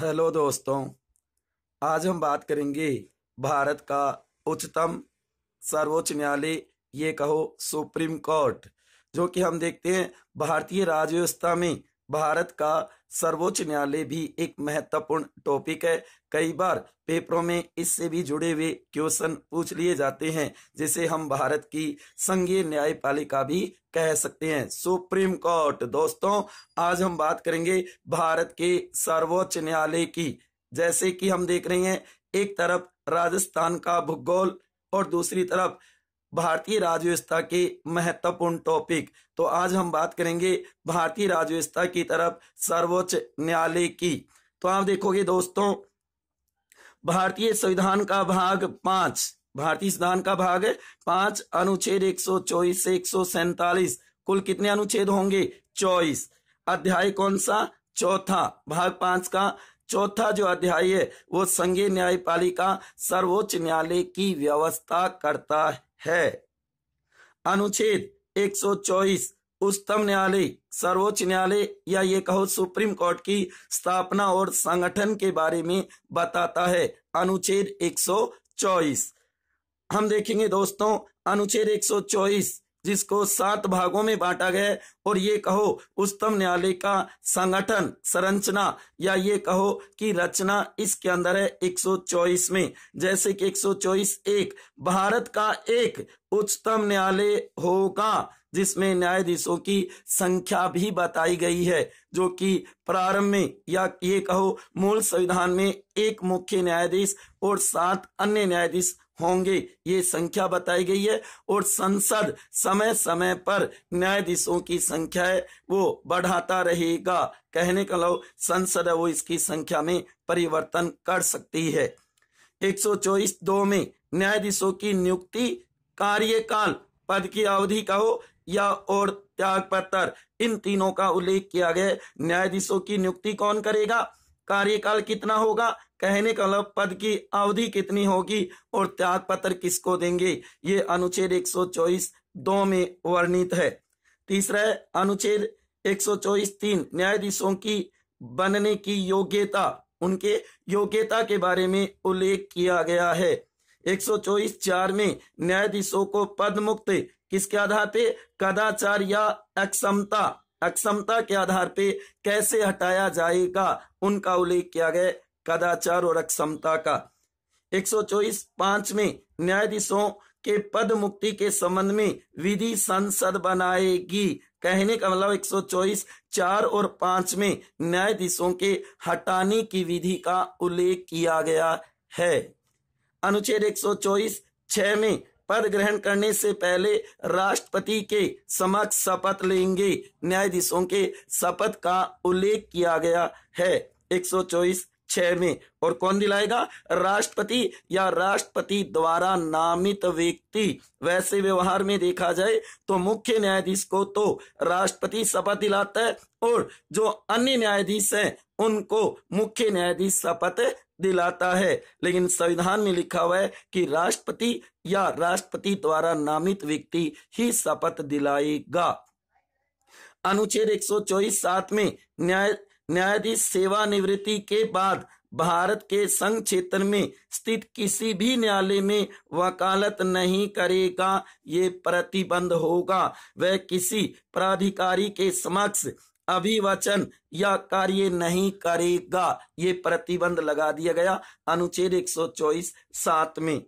hello दोस्तों आज हम बात करेंगे भारत का उच्चतम सर्वोच्च न्यायालय ये कहो सुप्रीम कोर्ट जो कि हम देखते हैं भारतीय राजव्यवस्था व्यवस्था में भारत का सर्वोच्च न्यायालय भी एक महत्वपूर्ण टॉपिक है कई बार पेपरों में इससे भी जुड़े हुए क्वेश्चन पूछ लिए जाते हैं जिसे हम भारत की संघीय न्यायपालिका भी कह सकते हैं सुप्रीम कोर्ट दोस्तों आज हम बात करेंगे भारत के सर्वोच्च न्यायालय की जैसे कि हम देख रहे हैं एक तरफ राजस्थान का भूगोल और दूसरी तरफ भारतीय राज्य व्यवस्था के महत्वपूर्ण टॉपिक तो आज हम बात करेंगे भारतीय राजव्यवस्था की तरफ सर्वोच्च न्यायालय की तो आप देखोगे दोस्तों भारतीय संविधान का भाग पांच भारतीय संविधान का भाग पांच अनुच्छेद एक सौ चौबीस से एक सौ सैतालीस कुल कितने अनुच्छेद होंगे चौबीस अध्याय कौन सा चौथा भाग पांच का चौथा जो अध्याय है वो संघीय न्यायपालिका सर्वोच्च न्यायालय की व्यवस्था करता है अनुच्छेद 124 उच्चतम न्यायालय सर्वोच्च न्यायालय या ये कहो सुप्रीम कोर्ट की स्थापना और संगठन के बारे में बताता है अनुच्छेद 124 हम देखेंगे दोस्तों अनुच्छेद 124 जिसको सात भागों में बांटा गया और ये कहो उच्चतम न्यायालय का संगठन संरचना या ये कहो कि रचना इसके अंदर है 124 में जैसे कि 124 एक भारत का एक उच्चतम न्यायालय होगा जिसमें न्यायाधीशों की संख्या भी बताई गई है जो कि प्रारंभ में या ये कहो मूल संविधान में एक मुख्य न्यायाधीश और सात अन्य न्यायाधीश होंगे ये संख्या बताई गई है और संसद समय समय पर न्यायाधीशों की संख्या है वो बढ़ाता रहेगा कहने का लो संसद है वो इसकी संख्या में परिवर्तन कर सकती है एक सौ चौबीस दो में न्यायाधीशों की नियुक्ति कार्यकाल पद की अवधि का हो या और त्याग पत्र इन तीनों का उल्लेख किया गया न्यायाधीशों की नियुक्ति कौन करेगा कार्यकाल कितना होगा कहने का मतलब पद की अवधि कितनी होगी और त्याग पत्र किसको देंगे ये अनुच्छेद 124 दो में वर्णित है तीसरा एक अनुच्छेद 124 तीन न्यायाधीशों की बनने की योग्यता उनके योग्यता के बारे में उल्लेख किया गया है 124 चार में न्यायाधीशों को पद मुक्त किसके आधार पे कदाचार या अक्षमता अक्षमता के आधार पे कैसे हटाया जाएगा उनका उल्लेख किया गया कदाचार और अक्षमता का 124 पांच में न्यायाधीशों के पद मुक्ति के संबंध में विधि संसद बनाएगी कहने का मतलब 124 चार और पांच में न्यायाधीशों के हटाने की विधि का उल्लेख किया गया है अनुच्छेद एक सौ में पद ग्रहण करने से पहले राष्ट्रपति के समक्ष शपथ लेंगे न्यायाधीशों के शपथ का उल्लेख किया गया है एक सौ चौबीस छह में और कौन दिलाएगा राष्ट्रपति या राष्ट्रपति द्वारा नामित व्यक्ति वैसे व्यवहार में देखा जाए तो मुख्य न्यायाधीश को तो राष्ट्रपति शपथ दिलाता है और जो अन्य न्यायाधीश हैं उनको मुख्य न्यायाधीश शपथ दिलाता है लेकिन संविधान में लिखा हुआ है कि राष्ट्रपति या राष्ट्रपति द्वारा नामित व्यक्ति ही शपथ दिलाएगा अनुच्छेद एक चौबीस सात में न्याय न्यायाधीश सेवानिवृत्ति के बाद भारत के संघ क्षेत्र में स्थित किसी भी न्यायालय में वकालत नहीं करेगा ये प्रतिबंध होगा वह किसी प्राधिकारी के समक्ष अभिवचन या कार्य नहीं करेगा ये प्रतिबंध लगा दिया गया अनुच्छेद चौबीस सात में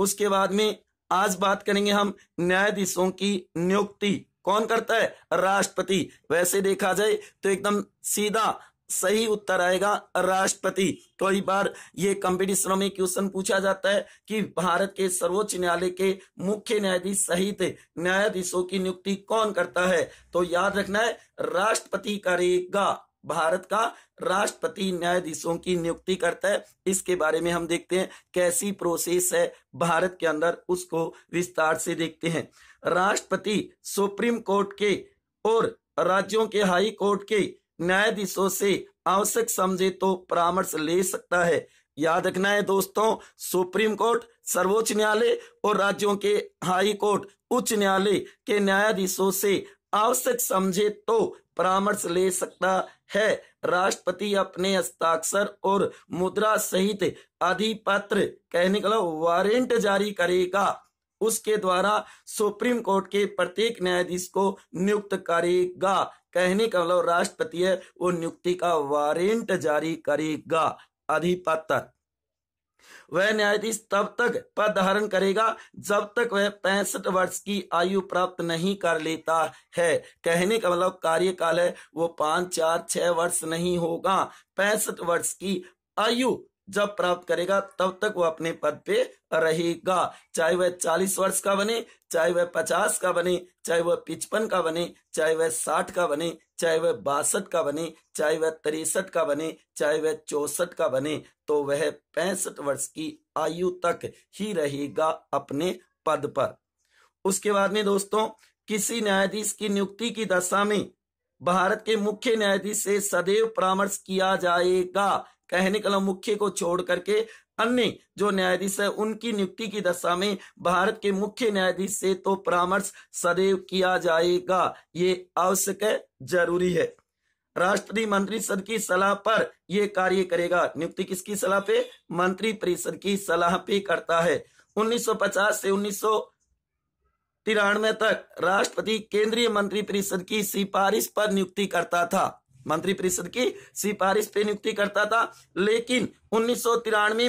उसके बाद में आज बात करेंगे हम न्यायाधीशों की नियुक्ति कौन करता है राष्ट्रपति वैसे देखा जाए तो एकदम सीधा सही उत्तर आएगा राष्ट्रपति कई बार ये कंपिटिशनों में क्वेश्चन पूछा जाता है कि भारत के सर्वोच्च न्यायालय के मुख्य न्यायाधीश सहित न्यायाधीशों की नियुक्ति कौन करता है तो याद रखना है राष्ट्रपति करेगा भारत का राष्ट्रपति न्यायाधीशों की नियुक्ति करता है इसके बारे में हम देखते हैं कैसी प्रोसेस है भारत के अंदर उसको विस्तार से देखते हैं राष्ट्रपति सुप्रीम कोर्ट के और राज्यों के हाई कोर्ट के न्यायाधीशों से आवश्यक समझे तो परामर्श ले सकता है याद रखना है दोस्तों सुप्रीम कोर्ट सर्वोच्च न्यायालय और राज्यों के हाई कोर्ट उच्च न्यायालय के न्यायाधीशों से आवश्यक समझे तो परामर्श ले सकता है राष्ट्रपति अपने हस्ताक्षर और मुद्रा सहित अधिपत्र कहने का वारंट जारी करेगा उसके द्वारा सुप्रीम कोर्ट के प्रत्येक न्यायाधीश को नियुक्त करेगा कहने का मतलब राष्ट्रपति है वो नियुक्ति का वारंट जारी करेगा अधिपत्र वह न्यायाधीश तब तक पद धारण करेगा जब तक वह पैंसठ वर्ष की आयु प्राप्त नहीं कर लेता है कहने का मतलब कार्यकाल है वो पांच चार छह वर्ष नहीं होगा पैंसठ वर्ष की आयु जब प्राप्त करेगा तब तक वह अपने पद पे रहेगा चाहे वह चालीस वर्ष का बने चाहे वह पचास का बने चाहे वह पिचपन का बने चाहे वह साठ का बने चाहे वह बासठ का बने चाहे वह तिरसठ का बने चाहे वह चौसठ का बने तो वह पैंसठ वर्ष की आयु तक ही रहेगा अपने पद पर उसके बाद में दोस्तों किसी न्यायाधीश की नियुक्ति की दशा में भारत के मुख्य न्यायाधीश से सदैव परामर्श किया जाएगा कहने के मतलब मुख्य को छोड़ करके अन्य जो न्यायाधीश है उनकी नियुक्ति की दशा में भारत के मुख्य न्यायाधीश से तो परामर्श सदैव किया जाएगा ये आवश्यक है जरूरी है राष्ट्रीय सद की सलाह पर यह कार्य करेगा नियुक्ति किसकी सलाह पे मंत्री परिषद की सलाह पे करता है 1950 से उन्नीस तिरानवे तक राष्ट्रपति केंद्रीय मंत्री परिषद की सिफारिश पर नियुक्ति करता था मंत्री परिषद की सिफारिश पे नियुक्ति करता था लेकिन उन्नीस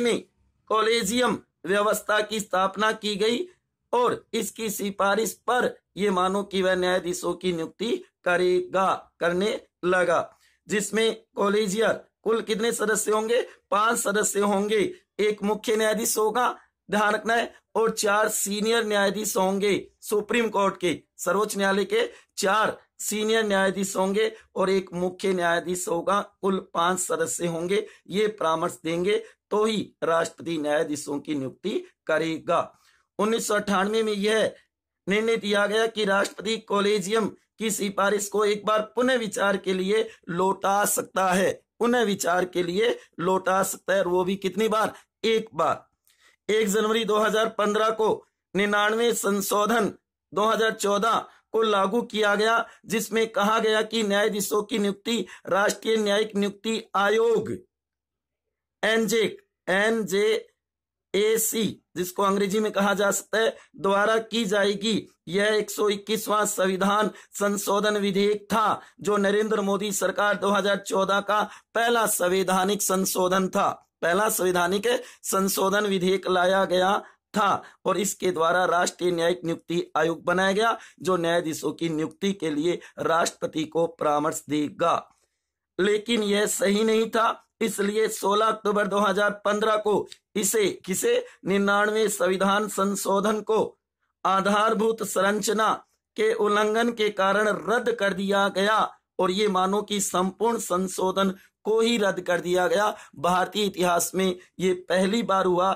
में कॉलेजियम व्यवस्था की स्थापना की गई और इसकी सिफारिश पर यह मानो कि वह न्यायाधीशों की नियुक्ति करेगा करने लगा जिसमें कॉलेजियर कुल कितने सदस्य होंगे पांच सदस्य होंगे एक मुख्य न्यायाधीश होगा ध्यान रखना है और चार सीनियर न्यायाधीश होंगे सुप्रीम कोर्ट के सर्वोच्च न्यायालय के चार सीनियर न्यायाधीश होंगे और एक मुख्य न्यायाधीश होगा कुल पांच सदस्य होंगे ये परामर्श देंगे तो ही राष्ट्रपति न्यायाधीशों की नियुक्ति करेगा उन्नीस में यह निर्णय दिया गया कि राष्ट्रपति कॉलेजियम की सिफारिश को एक बार पुनः विचार के लिए लौटा सकता है पुनः विचार के लिए लौटा सकता है वो भी कितनी बार एक बार एक जनवरी 2015 को निन्यानवे संशोधन 2014 को लागू किया गया जिसमें कहा गया कि न्यायाधीशों की नियुक्ति राष्ट्रीय न्यायिक नियुक्ति आयोग एनजेक एनजे सी जिसको अंग्रेजी में कहा जा सकता है द्वारा की जाएगी यह 121वां संविधान संशोधन विधेयक था जो नरेंद्र मोदी सरकार 2014 का पहला संवैधानिक संशोधन था पहला संवैधानिक संशोधन विधेयक लाया गया था और इसके द्वारा राष्ट्रीय न्यायिक नियुक्ति आयोग बनाया गया जो न्यायाधीशों की नियुक्ति के लिए राष्ट्रपति को परामर्श देगा लेकिन यह सही नहीं था इसलिए 16 अक्टूबर 2015 को इसे किसे निन्यानवे संविधान संशोधन को आधारभूत संरचना के उल्लंघन के कारण रद्द कर दिया गया और ये मानो कि संपूर्ण संशोधन को ही रद्द कर दिया गया भारतीय इतिहास में ये पहली बार हुआ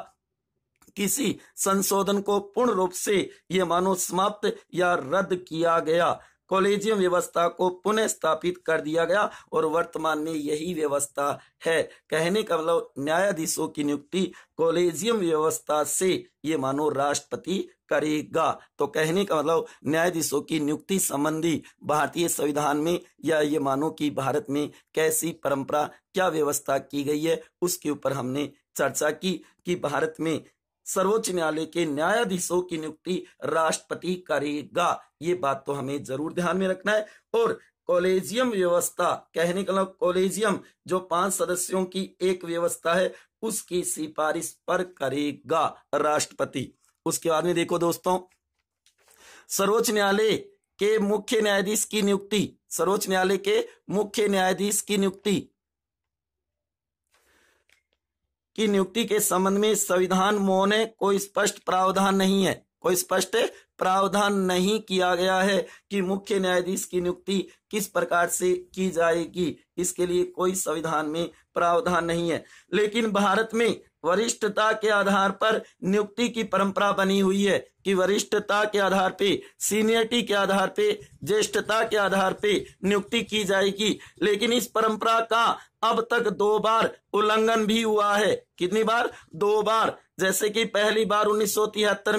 किसी संशोधन को पूर्ण रूप से ये मानो समाप्त या रद्द किया गया कॉलेजियम व्यवस्था को पुनः स्थापित कर दिया गया और वर्तमान में यही व्यवस्था है कहने का मतलब न्यायाधीशों की नियुक्ति कॉलेजियम व्यवस्था से ये मानो राष्ट्रपति करेगा तो कहने का मतलब न्यायाधीशों की नियुक्ति संबंधी भारतीय संविधान में या ये मानो कि भारत में कैसी परंपरा क्या व्यवस्था की गई है उसके ऊपर हमने चर्चा की कि भारत में सर्वोच्च न्यायालय के न्यायाधीशों की नियुक्ति राष्ट्रपति करेगा ये बात तो हमें जरूर ध्यान में रखना है और कॉलेजियम व्यवस्था कहने का मतलब कॉलेजियम जो पांच सदस्यों की एक व्यवस्था है उसकी सिफारिश पर करेगा राष्ट्रपति उसके बाद में देखो दोस्तों सर्वोच्च न्यायालय के मुख्य न्यायाधीश की नियुक्ति सर्वोच्च न्यायालय के मुख्य न्यायाधीश की नियुक्ति की नियुक्ति के संबंध में संविधान मोह ने कोई स्पष्ट प्रावधान नहीं है कोई स्पष्ट प्रावधान नहीं किया गया है कि मुख्य न्यायाधीश की नियुक्ति किस प्रकार से की जाएगी इसके लिए कोई संविधान में प्रावधान नहीं है लेकिन भारत में वरिष्ठता के आधार पर नियुक्ति की परंपरा बनी हुई है कि वरिष्ठता के आधार पे सीनियरिटी के आधार पे ज्येष्ठता के आधार पे नियुक्ति की जाएगी लेकिन इस परंपरा का अब तक दो बार उल्लंघन भी हुआ है कितनी बार दो बार जैसे कि पहली बार उन्नीस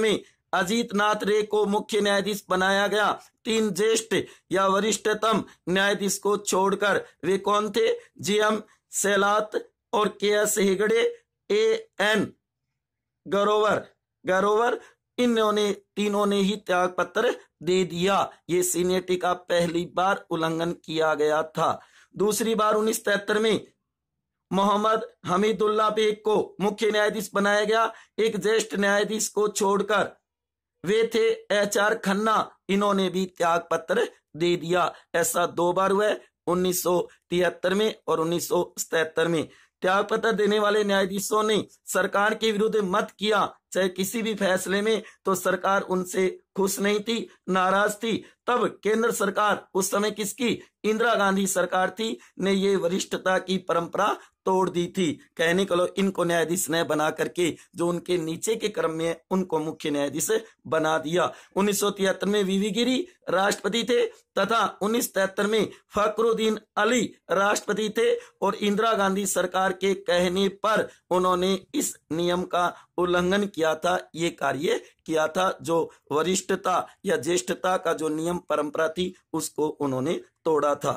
में अजीत नाथ रे को मुख्य न्यायाधीश बनाया गया तीन ज्येष्ठ या वरिष्ठतम न्यायाधीश को छोड़कर वे कौन थे जी एम सैलात और K S Hegde A N Grover Grover इन्होंने तीनों ने ही त्याग पत्र दे दिया ये सीनेटी का पहली बार उल्लंघन किया गया था दूसरी बार उन्नीस तिहत्तर में मोहम्मद हमीदुल्ला बेग को मुख्य न्यायाधीश बनाया गया एक ज्येष्ठ न्यायाधीश को छोड़कर वे थे एच आर खन्ना इन्होंने भी त्याग पत्र दे दिया ऐसा दो बार हुआ उन्नीस में और उन्नीस में त्याग पत्र देने वाले न्यायाधीशों ने सरकार के विरुद्ध मत किया चाहे किसी भी फैसले में तो सरकार उनसे खुश नहीं थी नाराज थी तब केंद्र सरकार उस समय किसकी इंदिरा गांधी सरकार थी ने ये वरिष्ठता की परंपरा तोड़ दी थी कहने को लो इनको न्यायाधीश ने बना करके जो उनके नीचे के क्रम में उनको मुख्य न्यायाधीश बना दिया उन्नीस में वीवी गिरी राष्ट्रपति थे तथा उन्नीस में फकरुद्दीन अली राष्ट्रपति थे और इंदिरा गांधी सरकार के कहने पर उन्होंने इस नियम का उल्लंघन किया था ये कार्य किया था जो वरिष्ठता या ज्येष्ठता का जो नियम परंपरा थी उसको उन्होंने तोड़ा था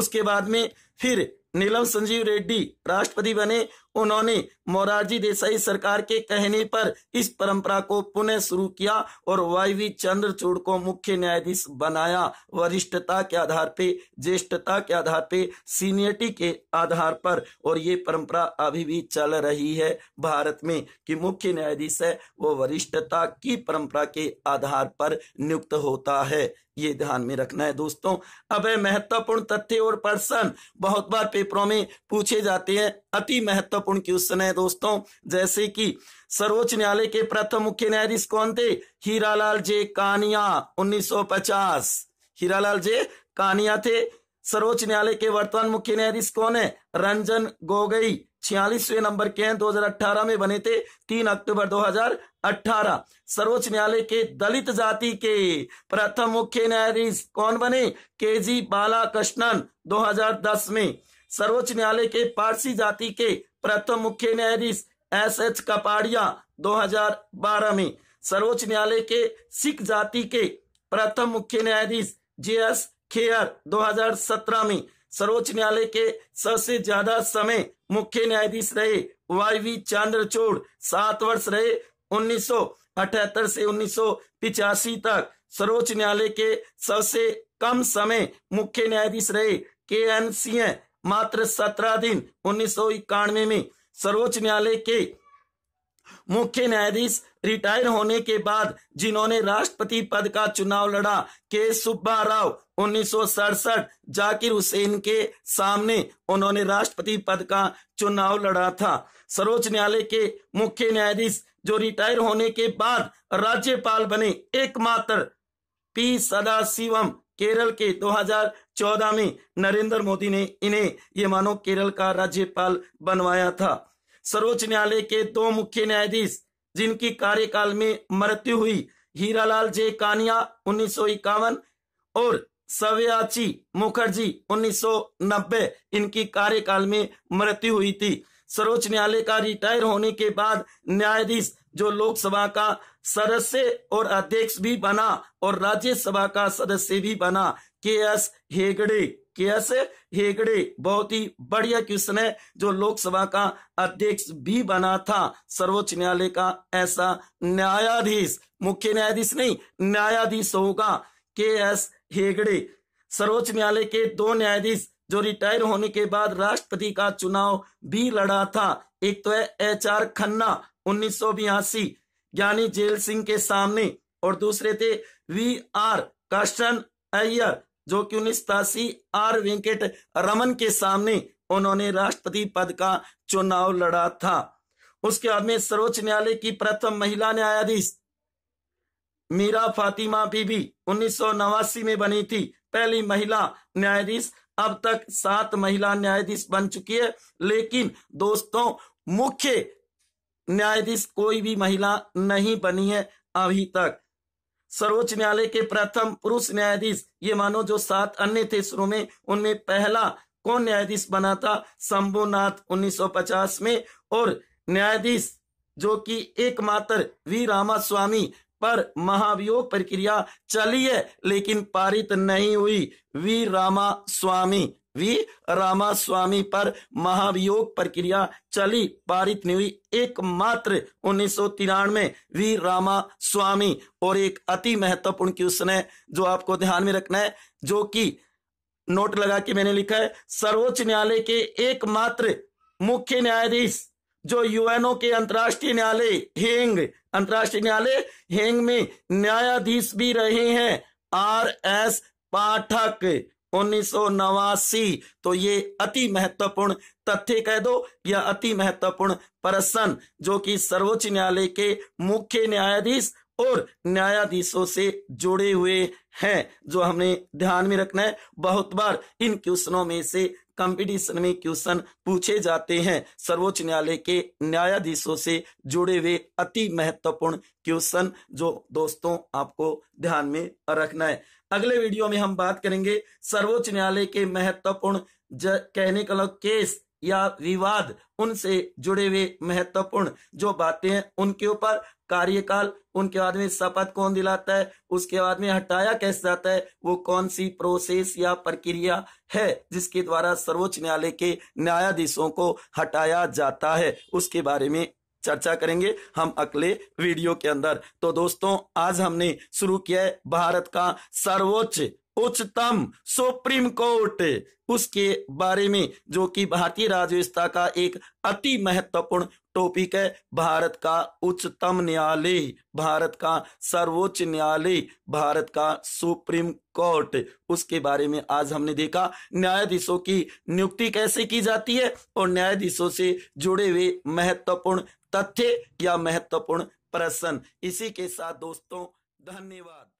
उसके बाद में फिर नीलम संजीव रेड्डी राष्ट्रपति बने उन्होंने मोरारजी देसाई सरकार के कहने पर इस परंपरा को पुनः शुरू किया और वाईवी चंद्रचूड़ को मुख्य न्यायाधीश बनाया वरिष्ठता के आधार पे ज्येष्ठता के आधार पे सीनियरिटी के आधार पर और ये परंपरा अभी भी चल रही है भारत में कि मुख्य न्यायाधीश है वो वरिष्ठता की परंपरा के आधार पर नियुक्त होता है ये ध्यान में रखना है दोस्तों अब है महत्वपूर्ण तथ्य और पर्सन बहुत बार पेपरों में पूछे जाते हैं अति महत्व महत्वपूर्ण क्वेश्चन है दोस्तों जैसे कि सर्वोच्च न्यायालय के प्रथम मुख्य न्यायाधीश कौन थे हीरालाल जे कानिया 1950 हीरालाल जे कानिया थे सर्वोच्च न्यायालय के वर्तमान मुख्य न्यायाधीश कौन है रंजन गोगई छियालीसवें नंबर के हैं 2018 में बने थे 3 अक्टूबर 2018 सर्वोच्च न्यायालय के दलित जाति के प्रथम मुख्य न्यायाधीश कौन बने केजी जी कृष्णन 2010 में सर्वोच्च न्यायालय के पारसी जाति के प्रथम मुख्य न्यायाधीश एस एच कपाड़िया 2012 में सर्वोच्च न्यायालय के सिख जाति के प्रथम मुख्य न्यायाधीश जे एस खेयर 2017 में सर्वोच्च न्यायालय के सबसे ज्यादा समय मुख्य न्यायाधीश रहे वाई वी चंद्रचूड़ सात वर्ष रहे 1978 से उन्नीस तक सर्वोच्च न्यायालय के सबसे कम समय मुख्य न्यायाधीश रहे के एन सिंह मात्र सत्रह दिन उन्नीस में सर्वोच्च न्यायालय के मुख्य न्यायाधीश रिटायर होने के बाद जिन्होंने राष्ट्रपति पद का चुनाव लड़ा के सुब्बा राव उन्नीस जाकिर हुसैन के सामने उन्होंने राष्ट्रपति पद का चुनाव लड़ा था सर्वोच्च न्यायालय के मुख्य न्यायाधीश जो रिटायर होने के बाद राज्यपाल बने एकमात्र पी सदाशिवम केरल के 2014 में नरेंद्र मोदी ने इन्हें ये मानो केरल का राज्यपाल बनवाया था सर्वोच्च न्यायालय के दो मुख्य न्यायाधीश जिनकी कार्यकाल में मृत्यु हुई हीरालाल जे कानिया उन्नीस और सव्याची मुखर्जी 1990 इनकी कार्यकाल में मृत्यु हुई थी सर्वोच्च न्यायालय का रिटायर होने के बाद न्यायाधीश जो लोकसभा का सदस्य और अध्यक्ष भी बना और राज्यसभा का सदस्य भी बना के एस हेगड़े के एस हेगड़े बहुत ही बढ़िया क्वेश्चन है जो लोकसभा का अध्यक्ष भी बना था सर्वोच्च न्यायालय का ऐसा न्यायाधीश मुख्य न्यायाधीश नहीं न्यायाधीश होगा के एस हेगड़े सर्वोच्च न्यायालय के दो न्यायाधीश जो रिटायर होने के बाद राष्ट्रपति का चुनाव भी लड़ा था एक तो है एच आर खन्ना उन्नीस ज्ञानी जेल सिंह के सामने और दूसरे थे वी आर कर्शन अय्यर जो कि उन्नीस आर वेंकट रमन के सामने उन्होंने राष्ट्रपति पद का चुनाव लड़ा था उसके बाद में सर्वोच्च न्यायालय की प्रथम महिला न्यायाधीश मीरा फातिमा बीबी उन्नीस में बनी थी पहली महिला न्यायाधीश अब तक सात महिला न्यायाधीश बन चुकी है लेकिन दोस्तों मुख्य न्यायाधीश कोई भी महिला नहीं बनी है अभी तक सर्वोच्च न्यायालय के प्रथम पुरुष न्यायाधीश ये मानो जो सात अन्य थे शुरू में उनमें पहला कौन न्यायाधीश बना था शंभुनाथ 1950 में और न्यायाधीश जो कि एकमात्र वी रामा स्वामी पर महाभियोग प्रक्रिया चली है लेकिन पारित नहीं हुई V Ramaswami V Ramaswami पर महाभियोग प्रक्रिया चली पारित नहीं हुई एकमात्र उन्नीस सौ तिरानवे वी रामा स्वामी और एक अति महत्वपूर्ण क्वेश्चन है जो आपको ध्यान में रखना है जो कि नोट लगा के मैंने लिखा है सर्वोच्च न्यायालय के एकमात्र मुख्य न्यायाधीश जो यूएनओ के अंतर्राष्ट्रीय न्यायालय हेंग अंतर्राष्ट्रीय न्यायालय हेंग में न्यायाधीश भी रहे हैं आर एस पाठक उन्नीस तो ये अति महत्वपूर्ण तथ्य कह दो या अति महत्वपूर्ण प्रश्न जो कि सर्वोच्च न्यायालय के मुख्य न्यायाधीश और न्यायाधीशों से जुड़े हुए हैं जो हमने ध्यान में रखना है बहुत बार इन क्वेश्चनों में से कंपटीशन में क्वेश्चन पूछे जाते हैं सर्वोच्च न्यायालय के न्यायाधीशों से जुड़े हुए अति महत्वपूर्ण क्वेश्चन जो दोस्तों आपको ध्यान में रखना है अगले वीडियो में हम बात करेंगे सर्वोच्च न्यायालय के महत्वपूर्ण कहने का लोग केस या विवाद उनसे जुड़े हुए महत्वपूर्ण जो बातें हैं उनके ऊपर कार्यकाल उनके बाद में शपथ कौन दिलाता है उसके बाद में हटाया कैसे जाता है वो कौन सी प्रोसेस या प्रक्रिया है जिसके द्वारा सर्वोच्च न्यायालय के न्यायाधीशों को हटाया जाता है उसके बारे में चर्चा करेंगे हम अगले वीडियो के अंदर तो दोस्तों आज हमने शुरू किया है भारत का सर्वोच्च उच्चतम सुप्रीम कोर्ट उसके बारे में जो कि भारतीय राज्य का एक अति महत्वपूर्ण टॉपिक है भारत का उच्चतम न्यायालय भारत का सर्वोच्च न्यायालय भारत का सुप्रीम कोर्ट उसके बारे में आज हमने देखा न्यायाधीशों की नियुक्ति कैसे की जाती है और न्यायाधीशों से जुड़े हुए महत्वपूर्ण तथ्य या महत्वपूर्ण प्रश्न इसी के साथ दोस्तों धन्यवाद